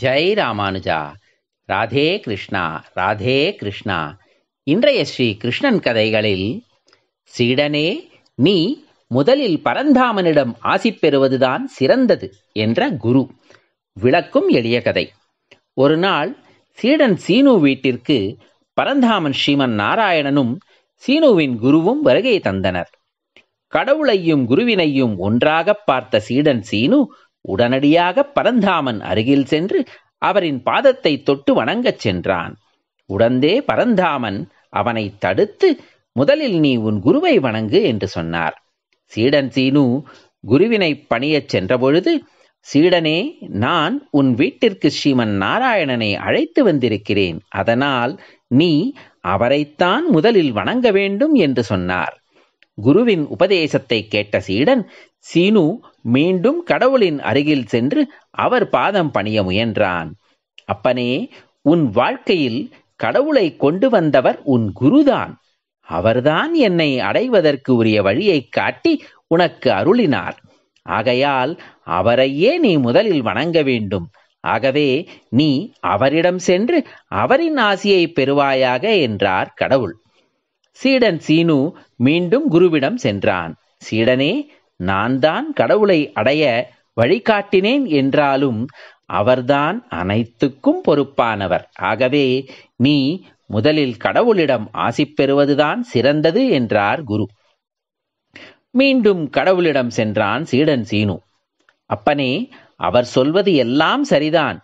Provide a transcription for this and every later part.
ஜெய் ராமானுஜா ராதே கிருஷ்ணா ராதே கிருஷ்ணா இன்றைய ஸ்ரீ கிருஷ்ணன் கதைகளில் சீடனே நீ முதலில் பரந்தாமனிடம் ஆசி பெறுவதுதான் சிறந்தது என்ற குரு விளக்கும் எளிய கதை ஒரு நாள் சீடன் சீனு வீட்டிற்கு பரந்தாமன் ஸ்ரீமன் நாராயணனும் சீனுவின் குருவும் வருகை தந்தனர் கடவுளையும் குருவினையும் ஒன்றாக பார்த்த சீடன் சீனு உடனடியாக பரந்தாமன் அருகில் சென்று அவரின் பாதத்தை தொட்டு வணங்கச் சென்றான் உடந்தே பரந்தாமன் அவனை தடுத்து முதலில் நீ உன் குருவை வணங்கு என்று சொன்னார் சீடன் சீனு குருவினை பணியச் சென்றபொழுது சீடனே நான் உன் வீட்டிற்கு ஸ்ரீமன் நாராயணனை அழைத்து வந்திருக்கிறேன் அதனால் நீ அவரைத்தான் முதலில் வணங்க வேண்டும் என்று சொன்னார் குருவின் உபதேசத்தை கேட்ட சீடன் சீனு மீண்டும் கடவுளின் அருகில் சென்று அவர் பாதம் பணிய முயன்றான் அப்பனே உன் வாழ்க்கையில் கடவுளை கொண்டு வந்தவர் உன் குருதான் அவர்தான் என்னை அடைவதற்கு உரிய வழியை காட்டி உனக்கு அருளினார் ஆகையால் அவரையே நீ முதலில் வணங்க வேண்டும் ஆகவே நீ அவரிடம் சென்று அவரின் ஆசியை பெறுவாயாக என்றார் கடவுள் சீடன் சீனு மீண்டும் குருவிடம் சென்றான் சீடனே நான் தான் கடவுளை அடைய வழிகாட்டினேன் என்றாலும் அவர்தான் அனைத்துக்கும் பொறுப்பானவர் ஆகவே நீ முதலில் கடவுளிடம் ஆசி பெறுவதுதான் சிறந்தது என்றார் குரு மீண்டும் கடவுளிடம் சென்றான் சீடன் சீனு அப்பனே அவர் சொல்வது எல்லாம் சரிதான்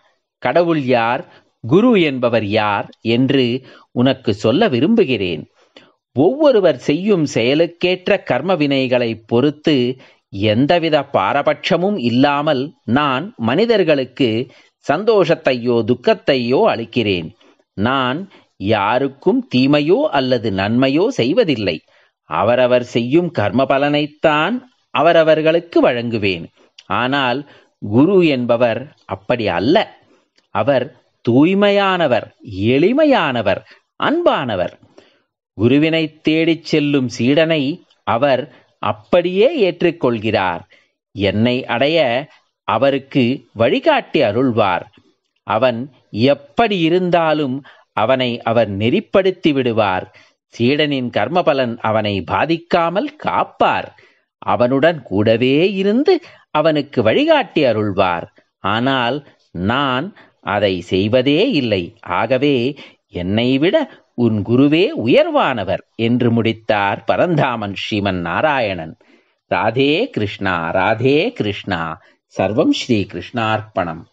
கடவுள் யார் குரு என்பவர் யார் என்று உனக்கு சொல்ல விரும்புகிறேன் ஒவ்வொருவர் செய்யும் செயலுக்கேற்ற கர்ம வினைகளை பொறுத்து எந்தவித பாரபட்சமும் இல்லாமல் நான் மனிதர்களுக்கு சந்தோஷத்தையோ துக்கத்தையோ அளிக்கிறேன் நான் யாருக்கும் தீமையோ அல்லது நன்மையோ செய்வதில்லை அவரவர் செய்யும் கர்ம பலனைத்தான் அவரவர்களுக்கு வழங்குவேன் ஆனால் குரு என்பவர் அப்படி அல்ல அவர் தூய்மையானவர் எளிமையானவர் அன்பானவர் குருவினை தேடிச் செல்லும் சீடனை அவர் அப்படியே ஏற்றுக்கொள்கிறார் என்னை அடைய அவருக்கு வழிகாட்டி அருள்வார் அவன் எப்படி இருந்தாலும் அவனை அவர் நெறிப்படுத்தி விடுவார் சீடனின் கர்மபலன் அவனை பாதிக்காமல் காப்பார் அவனுடன் கூடவே இருந்து அவனுக்கு வழிகாட்டி அருள்வார் ஆனால் நான் அதை செய்வதே இல்லை ஆகவே என்னை விட உன் குருவே உயர்வானவர் என்று முடித்தார் பரந்தாமன் ஸ்ரீமன் நாராயணன் ராதே கிருஷ்ணா ராதே கிருஷ்ணா சர்வம் ஸ்ரீ கிருஷ்ணார்ப்பணம்